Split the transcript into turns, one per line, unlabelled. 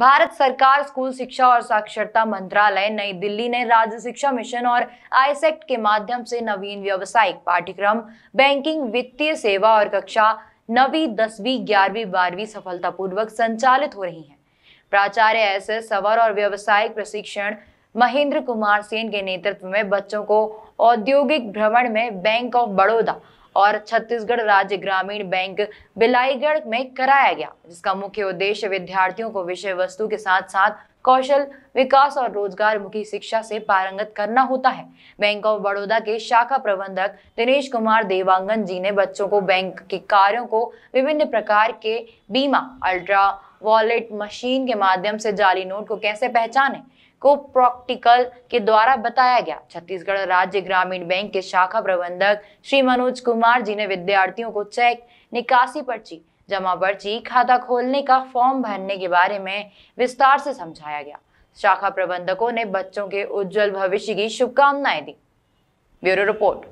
भारत सरकार स्कूल शिक्षा और साक्षरता मंत्रालय नई दिल्ली ने राज्य शिक्षा मिशन और आईसेक्ट के माध्यम से नवीन व्यवसायिक पाठ्यक्रम बैंकिंग वित्तीय सेवा और कक्षा नवी दसवीं ग्यारहवीं बारहवीं सफलतापूर्वक संचालित हो रही है प्राचार्य एस एस सवर और व्यवसायिक प्रशिक्षण महेंद्र कुमार सेन के नेतृत्व में बच्चों को औद्योगिक भ्रमण में बैंक ऑफ बड़ौदा और छत्तीसगढ़ राज्य ग्रामीण बैंक बिलाईगढ़ में कराया गया जिसका मुख्य उद्देश्य विद्यार्थियों को विषय वस्तु के साथ साथ कौशल विकास और रोजगार मुखी शिक्षा से पारंगत करना होता है बैंक ऑफ बड़ौदा के शाखा प्रबंधक दिनेश कुमार देवांगन जी ने बच्चों को बैंक के कार्यों को विभिन्न प्रकार के बीमा अल्ट्रा वॉलेट मशीन के माध्यम से जाली नोट को कैसे पहचाने को प्रॉक्टिकल के द्वारा बताया गया छत्तीसगढ़ राज्य ग्रामीण बैंक के शाखा प्रबंधक श्री मनोज कुमार जी ने विद्यार्थियों को चेक निकासी पर्ची जमा पर्ची खाता खोलने का फॉर्म भरने के बारे में विस्तार से समझाया गया शाखा प्रबंधकों ने बच्चों के उज्जवल भविष्य की शुभकामनाएं दी ब्यूरो रिपोर्ट